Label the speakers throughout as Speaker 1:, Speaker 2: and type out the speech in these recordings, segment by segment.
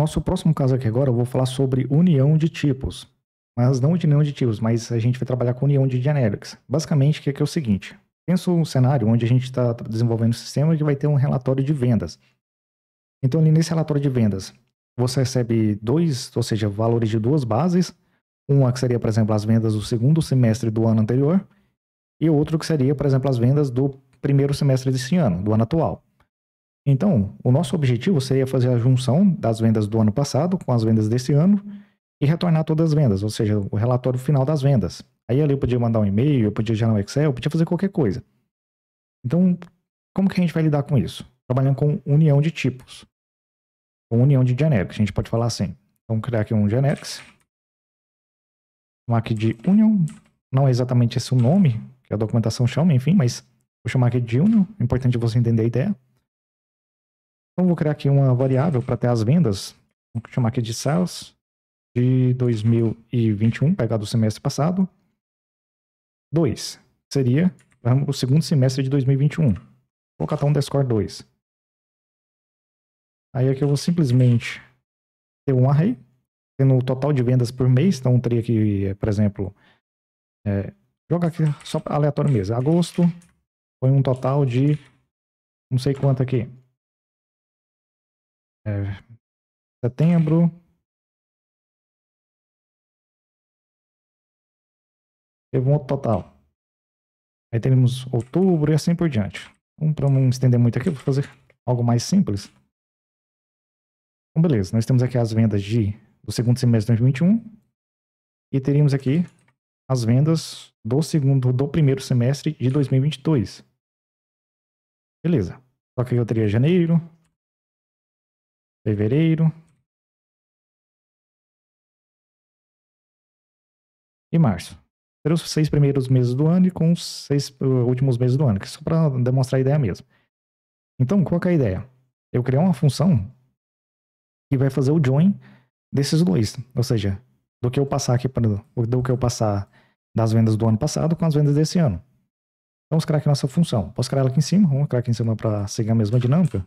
Speaker 1: Nosso próximo caso aqui agora eu vou falar sobre união de tipos. Mas não de união de tipos, mas a gente vai trabalhar com união de generics. Basicamente, o que é, que é o seguinte. Pensa um cenário onde a gente está desenvolvendo um sistema que vai ter um relatório de vendas. Então, ali nesse relatório de vendas, você recebe dois, ou seja, valores de duas bases. Uma que seria, por exemplo, as vendas do segundo semestre do ano anterior, e outro que seria, por exemplo, as vendas do primeiro semestre desse ano, do ano atual. Então, o nosso objetivo seria fazer a junção das vendas do ano passado com as vendas desse ano e retornar todas as vendas, ou seja, o relatório final das vendas. Aí ali eu podia mandar um e-mail, eu podia gerar um Excel, eu podia fazer qualquer coisa. Então, como que a gente vai lidar com isso? Trabalhando com união de tipos, com união de genéricos, a gente pode falar assim. Vamos criar aqui um generics, chamar aqui de union, não é exatamente esse o nome que a documentação chama, enfim, mas vou chamar aqui de union, é importante você entender a ideia. Então vou criar aqui uma variável para ter as vendas, vou chamar aqui de sales de 2021, pegar do semestre passado. 2 seria o segundo semestre de 2021. Vou catar um score 2. Aí aqui eu vou simplesmente ter um array, tendo o total de vendas por mês. Então, eu teria aqui, por exemplo, é, jogar aqui só aleatório mesmo. Agosto foi um
Speaker 2: total de não sei quanto aqui. É, setembro. Teve um outro total. Aí teremos outubro e assim por
Speaker 1: diante. Um então, para não estender muito aqui, vou fazer algo mais simples. Então, beleza. Nós temos aqui as vendas de, do segundo semestre de 2021. E teríamos aqui as vendas do segundo, do primeiro semestre de 2022. Beleza. Só que eu teria janeiro,
Speaker 2: fevereiro
Speaker 1: e março. Serão os seis primeiros meses do ano e com os seis eh, últimos meses do ano, que é só para demonstrar a ideia mesmo. Então, qual é a ideia? Eu criar uma função que vai fazer o join desses dois, ou seja, do que eu passar aqui para do que eu passar das vendas do ano passado com as vendas desse ano. Vamos criar aqui nossa função. Posso criar ela aqui em cima, vamos criar aqui em cima para seguir a mesma dinâmica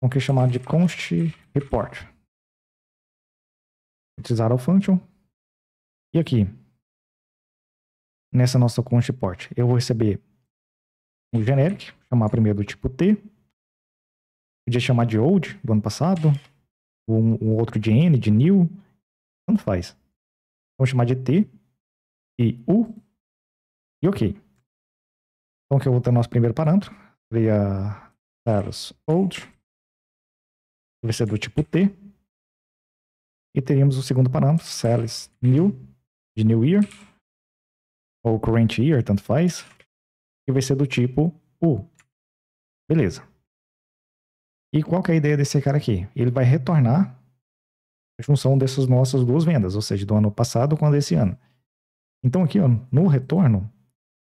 Speaker 1: com o que é chamado de const report. Utilizar o function. E aqui, nessa nossa const report, eu vou receber um generic, chamar primeiro do tipo T. Podia chamar de old, do ano passado, ou um, um outro de N, de new, tanto faz. Vamos chamar de
Speaker 2: T e U e OK. Então, que eu vou ter o nosso primeiro parâmetro, seria status old vai ser
Speaker 1: do tipo T. E teríamos o segundo parâmetro, sales new, de new year, ou current year, tanto faz, que vai ser do tipo U. Beleza. E qual que é a ideia desse cara aqui? Ele vai retornar a função dessas nossas duas vendas, ou seja, do ano passado com a desse ano. Então aqui, ó, no retorno,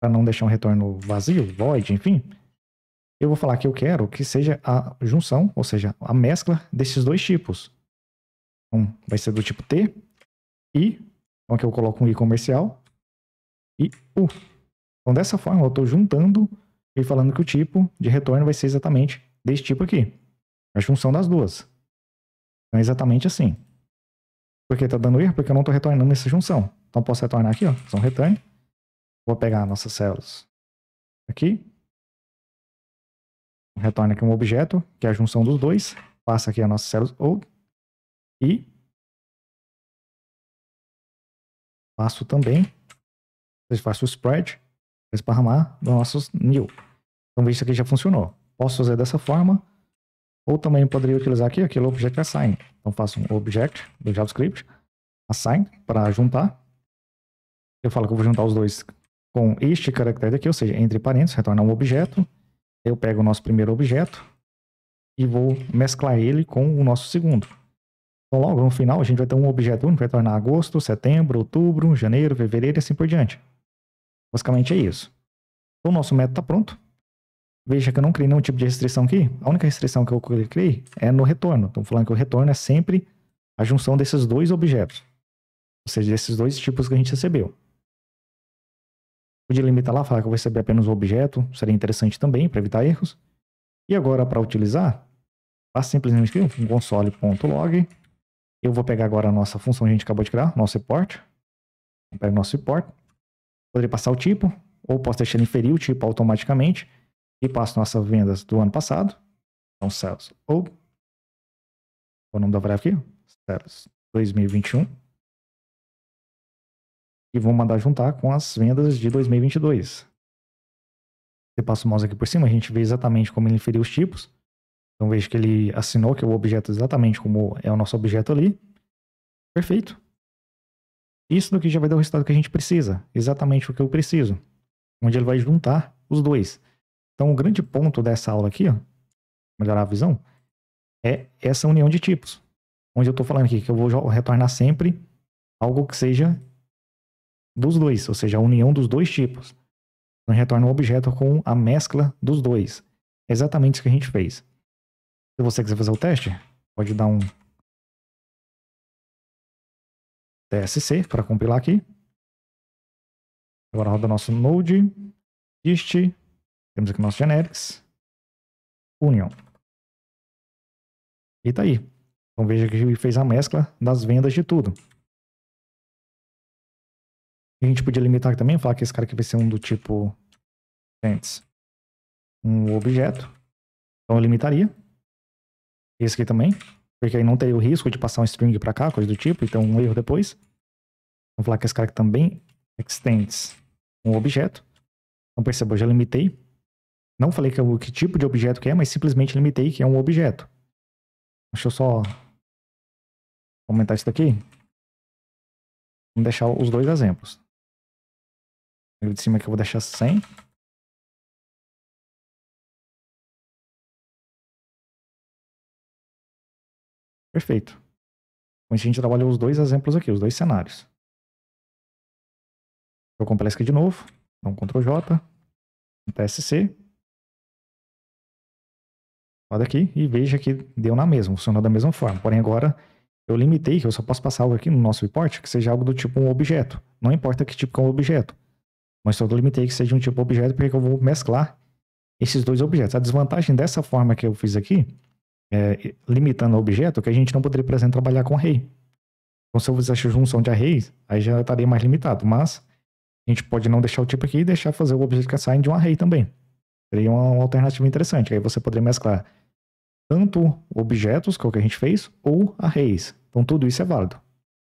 Speaker 1: para não deixar um retorno vazio, void, enfim, eu vou falar que eu quero que seja a junção, ou seja, a mescla desses dois tipos. Um vai ser do tipo T, I, então é aqui eu coloco um I comercial, e U. Então dessa forma eu estou juntando e falando que o tipo de retorno vai ser exatamente desse tipo aqui. A junção das duas. Então é exatamente assim. Por que está dando erro? Porque eu não estou retornando essa junção. Então posso retornar aqui, ó, são return. Vou pegar nossas células aqui, retorna aqui um objeto, que é a junção dos dois, passa aqui a nossa
Speaker 2: célula old, e
Speaker 1: faço também, faço o spread, esparramar do nossos new. Então isso aqui já funcionou. Posso fazer dessa forma, ou também poderia utilizar aqui aquele object assign. Então faço um object do JavaScript, assign, para juntar. Eu falo que eu vou juntar os dois com este caractere aqui, ou seja, entre parênteses, retorna um objeto, eu pego o nosso primeiro objeto e vou mesclar ele com o nosso segundo. Então, logo no final, a gente vai ter um objeto único, vai tornar agosto, setembro, outubro, janeiro, fevereiro e assim por diante. Basicamente é isso. Então, o nosso método está pronto. Veja que eu não criei nenhum tipo de restrição aqui. A única restrição que eu criei é no retorno. Então, falando que o retorno é sempre a junção desses dois objetos. Ou seja, desses dois tipos que a gente recebeu. Podia limitar lá, falar que eu vou receber apenas o objeto, seria interessante também para evitar erros. E agora, para utilizar, faça tá simplesmente um console.log. Eu vou pegar agora a nossa função que a gente acabou de criar, nosso report. Eu pego nosso report. Poderia passar o tipo, ou posso deixar ele inferir o tipo automaticamente. E passo nossas vendas do ano passado. Então, sales ou. Qual
Speaker 2: o nome da variável aqui? Sales 2021
Speaker 1: vão mandar juntar com as vendas de 2022. Você passa o mouse aqui por cima, a gente vê exatamente como ele inferiu os tipos. Então veja que ele assinou que é o objeto exatamente como é o nosso objeto ali. Perfeito. Isso daqui já vai dar o resultado que a gente precisa, exatamente o que eu preciso, onde ele vai juntar os dois. Então o grande ponto dessa aula aqui, ó, melhorar a visão, é essa união de tipos, onde eu estou falando aqui que eu vou retornar sempre algo que seja dos dois, ou seja, a união dos dois tipos. Então, retorna um objeto com a mescla dos dois. É exatamente isso que a gente fez. Se você quiser fazer o teste, pode
Speaker 2: dar um TSC para compilar aqui. Agora roda nosso node, dist, temos aqui nosso generics, union. E tá aí.
Speaker 1: Então veja que ele fez a mescla das vendas de tudo. A gente podia limitar também, falar que esse cara aqui vai ser um do tipo antes, um objeto. Então eu limitaria. Esse aqui também, porque aí não teria o risco de passar um string para cá, coisa do tipo, então um erro depois. Vamos falar que esse cara aqui também extends um objeto. Então perceba, eu já limitei. Não falei que, é que tipo de objeto que é, mas simplesmente limitei que é um objeto. Deixa eu só aumentar isso daqui. Vamos deixar os dois
Speaker 2: exemplos de cima que eu vou deixar sem. Perfeito. Com isso a gente trabalhou os dois exemplos aqui, os dois cenários. Eu isso aqui de novo. Então, Ctrl J, TSC.
Speaker 1: Roda aqui e veja que deu na mesma, funcionou da mesma forma. Porém, agora eu limitei que eu só posso passar algo aqui no nosso report que seja algo do tipo um objeto. Não importa que tipo que é um objeto mas só limitei que seja um tipo objeto porque é eu vou mesclar esses dois objetos. A desvantagem dessa forma que eu fiz aqui, é, limitando o objeto, é que a gente não poderia, por exemplo, trabalhar com array. Então, se eu fizesse junção de arrays, aí já estaria mais limitado, mas a gente pode não deixar o tipo aqui e deixar fazer o objeto que sai de um array também. Seria uma alternativa interessante, aí você poderia mesclar tanto objetos, que é o que a gente fez, ou arrays. Então, tudo isso é válido.